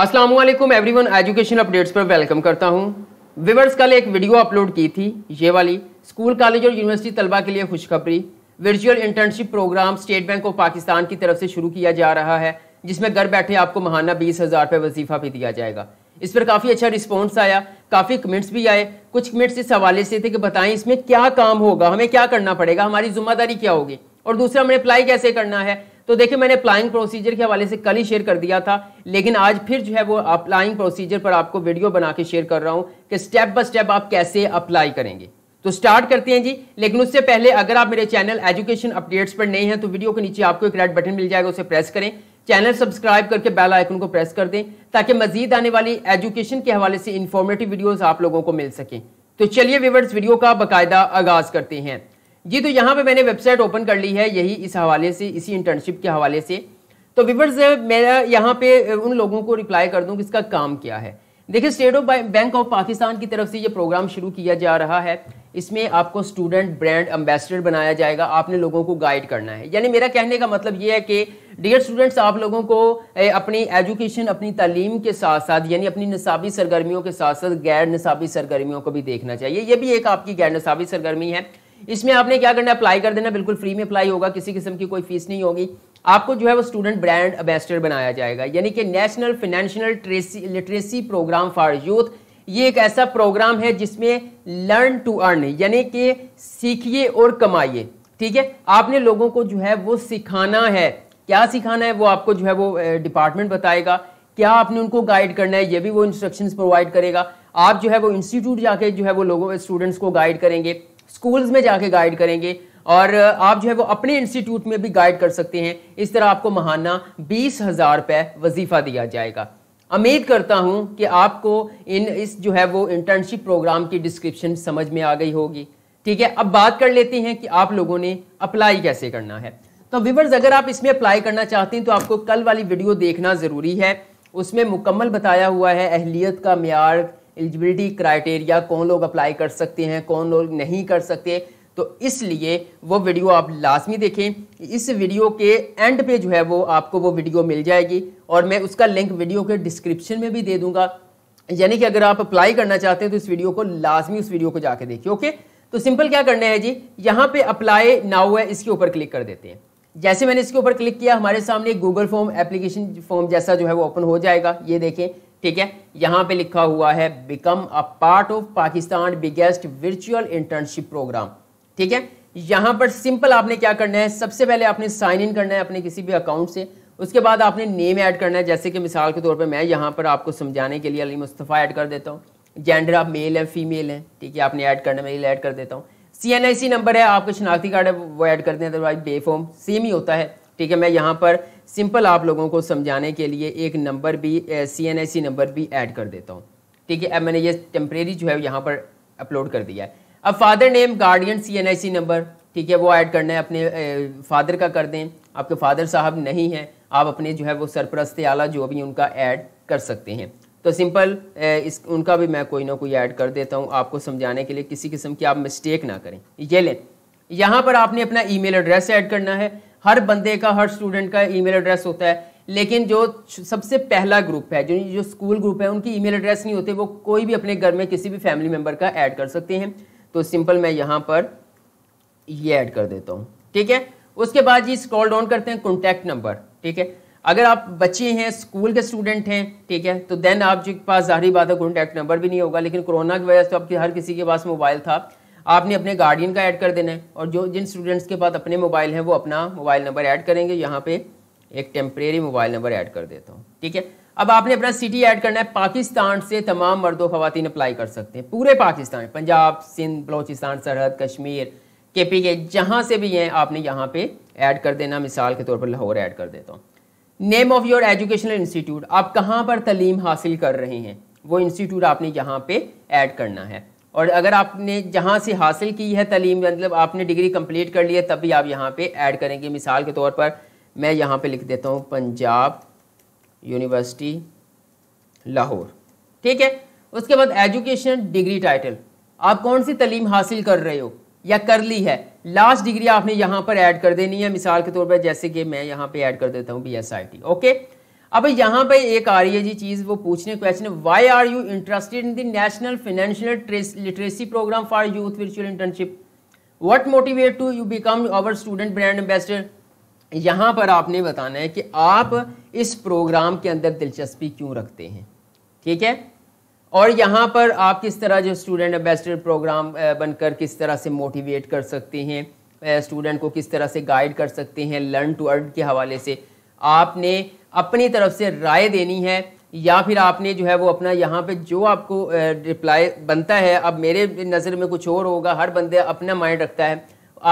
अस्सलाम वालेकुम everyone education updates पर वेलकम करता हूं विवर्स कल एक वीडियो अपलोड की थी ये वाली स्कूल कॉलेज और यूनिवर्सिटी तलबा के लिए खुशखबरी virtual internship program State Bank of Pakistan की तरफ से शुरू किया जा रहा है जिसमें घर बैठे आपको महाना बीस हज़ार रुपये वजीफा भी दिया जाएगा इस पर काफ़ी अच्छा रिस्पॉन्स आया काफ़ी कमेंट्स भी आए कुछ कमेंट्स इस हवाले से थे कि बताएं इसमें क्या काम होगा हमें क्या करना पड़ेगा हमारी जिम्मेदारी क्या होगी और दूसरा हमें अप्लाई कैसे करना है तो देखिए मैंने अप्लाइंग प्रोसीजर के हवाले से कल ही शेयर कर दिया था लेकिन आज फिर जो है वो अप्लाइंग प्रोसीजर पर आपको वीडियो बना के शेयर कर रहा हूँ कि स्टेप बाय स्टेप आप कैसे अप्लाई करेंगे तो स्टार्ट करते हैं जी लेकिन उससे पहले अगर आप मेरे चैनल एजुकेशन अपडेट्स पर नहीं हैं तो वीडियो के नीचे आपको एक रेड बटन मिल जाएगा उसे प्रेस करें चैनल सब्सक्राइब करके बेल आइकन को प्रेस कर दें ताकि मजीद आने वाली एजुकेशन के हवाले से इन्फॉर्मेटिव वीडियोस आप लोगों को मिल सकें तो चलिए विवर्स वीडियो का बाकायदा आगाज करते हैं जी तो यहाँ पे मैंने वेबसाइट ओपन कर ली है यही इस हवाले से इसी इंटर्नशिप के हवाले से तो विवर्स मेरा यहाँ पे उन लोगों को रिप्लाई कर दूँ कि इसका काम क्या है देखिए State of Bank of Pakistan की तरफ से ये प्रोग्राम शुरू किया जा रहा है इसमें आपको स्टूडेंट ब्रांड एम्बेसडर बनाया जाएगा आपने लोगों को गाइड करना है यानी मेरा कहने का मतलब ये है कि डियर स्टूडेंट्स आप लोगों को अपनी एजुकेशन अपनी तालीम के साथ साथ यानी अपनी नसाबी सरगर्मियों के साथ साथ गैर नसाबी सरगर्मियों को भी देखना चाहिए ये भी एक आपकी गैर नसाबी सरगर्मी है इसमें आपने क्या करना है अप्लाई कर देना बिल्कुल फ्री में अप्लाई होगा किसी किस्म की कोई फीस नहीं होगी आपको जो है वो स्टूडेंट ब्रांड एम्बेसडर बनाया जाएगा यानी कि National Financial Literacy Program for Youth ये एक ऐसा प्रोग्राम है जिसमें लर्न टू अर्न यानी कि सीखिए और कमाइए ठीक है आपने लोगों को जो है वो सिखाना है क्या सिखाना है वो आपको जो है वो डिपार्टमेंट बताएगा क्या आपने उनको गाइड करना है ये भी वो इंस्ट्रक्शंस प्रोवाइड करेगा आप जो है वो इंस्टीट्यूट जाके जो है वो लोगों स्टूडेंट्स को गाइड करेंगे स्कूल्स में जाके गाइड करेंगे और आप जो है वो अपने इंस्टीट्यूट में भी गाइड कर सकते हैं इस तरह आपको महाना बीस हज़ार रुपए वजीफ़ा दिया जाएगा उम्मीद करता हूं कि आपको इन इस जो है वो इंटर्नशिप प्रोग्राम की डिस्क्रिप्शन समझ में आ गई होगी ठीक है अब बात कर लेते हैं कि आप लोगों ने अप्लाई कैसे करना है तो विवर्स अगर आप इसमें अप्लाई करना चाहते हैं तो आपको कल वाली वीडियो देखना ज़रूरी है उसमें मुकम्मल बताया हुआ है अहलियत का मैार एलिजिबिलिटी क्राइटेरिया कौन लोग अप्लाई कर सकते हैं कौन लोग नहीं कर सकते तो इसलिए वो वीडियो आप लाजमी देखें इस वीडियो के एंड पे जो है वो आपको वो वीडियो मिल जाएगी और मैं उसका लिंक वीडियो के डिस्क्रिप्शन में भी दे दूंगा यानी कि अगर आप अप्लाई करना चाहते हैं तो इस वीडियो को लाजमी उस वीडियो को जाके देखिए ओके तो सिंपल क्या करना है जी यहाँ पे अप्लाई नाउ है इसके ऊपर क्लिक कर देते हैं जैसे मैंने इसके ऊपर क्लिक किया हमारे सामने गूगल फॉर्म एप्लीकेशन फॉर्म जैसा जो है वो ओपन हो जाएगा ये देखें ठीक है यहाँ पे लिखा हुआ है become a part of Pakistan biggest virtual internship program ठीक है यहाँ पर सिंपल आपने क्या करना है सबसे पहले आपने साइन इन करना है अपने किसी भी अकाउंट से उसके बाद आपने नेम ऐड करना है जैसे कि मिसाल के तौर पे मैं यहाँ पर आपको समझाने के लिए अली मुस्तफ़ा ऐड कर देता हूँ जेंडर आप मेल हैं फीमेल हैं ठीक है आपने ऐड करना मेल ऐड कर देता हूँ सी नंबर है आपका शनाख्ती कार्ड है वो ऐड कर दें अदरवाइज बेफॉर्म सेम ही होता है ठीक है मैं यहाँ पर सिंपल आप लोगों को समझाने के लिए एक नंबर भी C N I C number भी ऐड कर देता हूँ ठीक है अब मैंने ये टेम्परेरी जो है यहाँ पर अपलोड कर दिया है अब father name guardian C N I C number ठीक है वो ऐड करना है अपने फादर का कर दें आपके फादर साहब नहीं हैं आप अपने जो है वो सरपरस्ते आला जो भी उनका ऐड कर सकते हैं तो सिंपल इस उनका भी मैं कोई ना कोई ऐड कर देता हूँ आपको समझाने के लिए किसी किस्म की आप मिस्टेक ना करें ये लें यहाँ पर आपने अपना ईमेल एड्रेस ऐड करना है हर बंदे का हर स्टूडेंट का ईमेल एड्रेस होता है लेकिन जो सबसे पहला ग्रुप है जो जो स्कूल ग्रुप है उनकी ईमेल एड्रेस नहीं होते वो कोई भी अपने घर में किसी भी फैमिली मेंबर का ऐड कर सकते हैं तो सिंपल मैं यहाँ पर ये ऐड कर देता हूँ ठीक है उसके बाद जी स्क्रॉल डाउन करते हैं कॉन्टैक्ट नंबर ठीक है अगर आप बच्चे हैं स्कूल के स्टूडेंट हैं ठीक है तो देन आपके पास जाहिर बात है कॉन्टैक्ट नंबर भी नहीं होगा लेकिन कोरोना की वजह से आपके हर किसी के पास मोबाइल था आपने अपने गार्डियन का ऐड कर देना है और जो जिन स्टूडेंट्स के पास अपने मोबाइल हैं वो अपना मोबाइल नंबर ऐड करेंगे यहाँ पे एक टेम्परेरी मोबाइल नंबर ऐड कर देता हूँ ठीक है अब आपने अपना सिटी ऐड करना है पाकिस्तान से तमाम मर्दो खातन अप्लाई कर सकते हैं पूरे पाकिस्तान में पंजाब सिंध बलोचिस्तान सरहद कश्मीर के पी के जहाँ से भी हैं आपने यहाँ पे ऐड कर देना मिसाल के तौर पर लाहौर ऐड कर देता हूँ name of your educational institute आप कहाँ पर तलीम हासिल कर रहे हैं वो इंस्टीट्यूट आपने यहाँ पे ऐड करना है और अगर आपने जहाँ से हासिल की है तलीम मतलब आपने डिग्री कंप्लीट कर ली है तब भी आप यहाँ पे ऐड करेंगे मिसाल के तौर पर मैं यहाँ पे लिख देता हूँ पंजाब यूनिवर्सिटी लाहौर ठीक है उसके बाद एजुकेशन डिग्री टाइटल आप कौन सी तलीम हासिल कर रहे हो या कर ली है लास्ट डिग्री आपने यहाँ पर ऐड कर देनी है मिसाल के तौर पर जैसे कि मैं यहाँ पे ऐड कर देता हूँ B S I T okay अब यहाँ पे एक आ रही है जी चीज़ वो पूछने question why are you interested in the National Financial Literacy Program for Youth virtual internship what motivate to you become our student brand ambassador यहाँ पर आपने बताना है कि आप इस प्रोग्राम के अंदर दिलचस्पी क्यों रखते हैं ठीक है और यहाँ पर आप किस तरह जो स्टूडेंट एम्बेसडर प्रोग्राम बनकर किस तरह से मोटिवेट कर सकते हैं स्टूडेंट को किस तरह से गाइड कर सकते हैं लर्न टू अर्न के हवाले से आपने अपनी तरफ से राय देनी है या फिर आपने जो है वो अपना यहाँ पे जो आपको रिप्लाई बनता है अब मेरे नज़र में कुछ और होगा हर बंदे अपना माइंड रखता है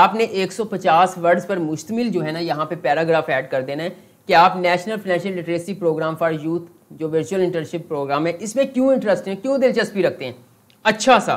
आपने 150 वर्ड्स पर मुश्तमिल जो है ना यहाँ पे पैराग्राफ ऐड कर देना है कि आप National Financial Literacy Program for Youth जो वर्चुअल इंटर्नशिप प्रोग्राम है इसमें क्यों इंटरेस्ट है क्यों दिलचस्पी रखते हैं अच्छा सा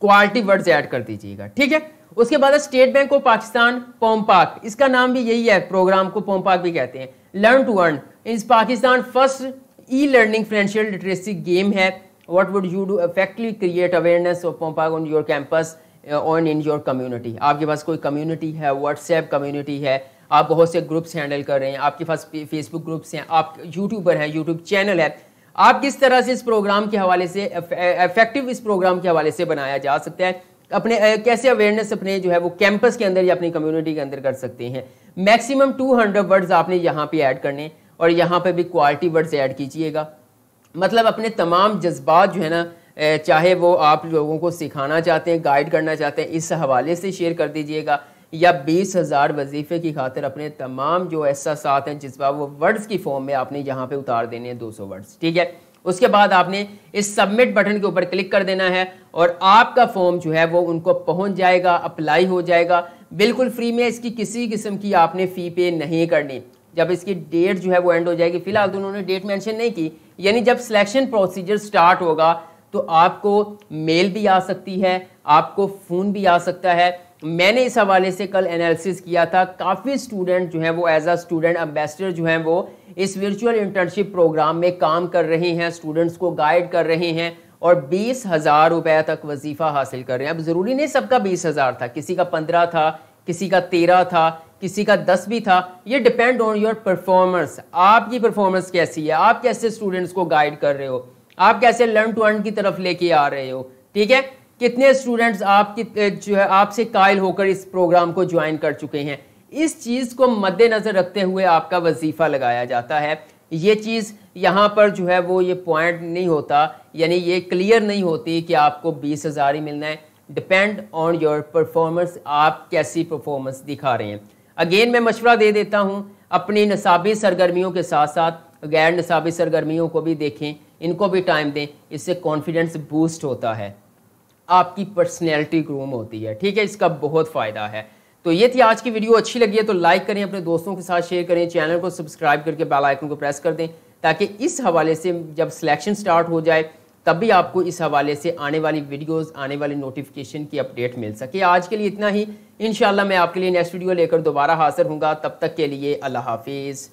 क्वालिटी वर्ड्स ऐड कर दीजिएगा ठीक है उसके बाद स्टेट बैंक ऑफ पाकिस्तान पोमपाक इसका नाम भी यही है प्रोग्राम को पोमपाक भी कहते हैं learn to earn is Pakistan first e learning financial literacy game है what would you do effectively create awareness of पोमपाक on your campus on in your community आपके पास कोई कम्युनिटी है व्हाट्सएप कम्युनिटी है आप बहुत से ग्रुप्स हैंडल कर रहे हैं आपके पास फेसबुक ग्रुप्स हैं आप यूट्यूबर हैं यूट्यूब चैनल है आप किस तरह से इस प्रोग्राम के हवाले से इफेक्टिव इस प्रोग्राम के हवाले से बनाया जा सकता है अपने कैसे अवेयरनेस अपने जो है वो कैंपस के अंदर या अपनी कम्युनिटी के अंदर कर सकते हैं मैक्सिमम 200 वर्ड्स आपने यहाँ पे ऐड करने और यहाँ पे भी क्वालिटी वर्ड्स ऐड कीजिएगा मतलब अपने तमाम जज्बात जो है ना चाहे वो आप लोगों को सिखाना चाहते हैं गाइड करना चाहते हैं इस हवाले से शेयर कर दीजिएगा या बीस हज़ार वजीफ़े की खातर अपने तमाम जो ऐसा साथ हैं जज्बा वो वर्ड्स की फॉर्म में आपने यहाँ पे उतार देने हैं दो सौ वर्ड्स ठीक है उसके बाद आपने इस सबमिट बटन के ऊपर क्लिक कर देना है और आपका फॉर्म जो है वो उनको पहुंच जाएगा अप्लाई हो जाएगा बिल्कुल फ्री में इसकी किसी किस्म की आपने फ़ी पे नहीं करनी जब इसकी डेट जो है वो एंड हो जाएगी फिलहाल तो उन्होंने डेट मेंशन नहीं की यानी जब सिलेक्शन प्रोसीजर स्टार्ट होगा तो आपको मेल भी आ सकती है आपको फ़ोन भी आ सकता है मैंने इस हवाले से कल एनालिसिस किया था काफ़ी स्टूडेंट जो हैं वो एज अ स्टूडेंट एम्बेसडर जो हैं वो इस वर्चुअल इंटर्नशिप प्रोग्राम में काम कर रहे हैं स्टूडेंट्स को गाइड कर रहे हैं और बीस हज़ार रुपये तक वजीफ़ा हासिल कर रहे हैं अब ज़रूरी नहीं सबका बीस हज़ार था किसी का पंद्रह था किसी का तेरह था किसी का दस भी था ये डिपेंड ऑन योर परफॉर्मेंस आपकी परफॉर्मेंस कैसी है आप कैसे स्टूडेंट्स को गाइड कर रहे हो आप कैसे लर्न टू अर्न की तरफ लेके आ रहे हो ठीक है कितने स्टूडेंट्स आप जो है आपसे कायल होकर इस प्रोग्राम को ज्वाइन कर चुके हैं इस चीज़ को मद्देनज़र रखते हुए आपका वजीफ़ा लगाया जाता है ये चीज़ यहाँ पर जो है वो ये पॉइंट नहीं होता यानी ये क्लियर नहीं होती कि आपको बीस हज़ार ही मिलना है डिपेंड ऑन योर परफॉर्मेंस आप कैसी परफॉर्मेंस दिखा रहे हैं अगेन मैं मशवरा दे देता हूँ अपनी नसाबी सरगर्मियों के साथ साथ गैर नसाबी सरगर्मियों को भी देखें इनको भी टाइम दें इससे कॉन्फिडेंस बूस्ट होता है आपकी पर्सनैलिटी ग्रूम होती है ठीक है इसका बहुत फ़ायदा है तो ये थी आज की वीडियो अच्छी लगी है तो लाइक करें अपने दोस्तों के साथ शेयर करें चैनल को सब्सक्राइब करके बेल आइकन को प्रेस कर दें ताकि इस हवाले से जब सिलेक्शन स्टार्ट हो जाए तब भी आपको इस हवाले से आने वाली वीडियोस आने वाली नोटिफिकेशन की अपडेट मिल सके आज के लिए इतना ही इन मैं आपके लिए नेक्स्ट वीडियो लेकर दोबारा हाजिर हूँगा तब तक के लिए अल्लाह हाफिज़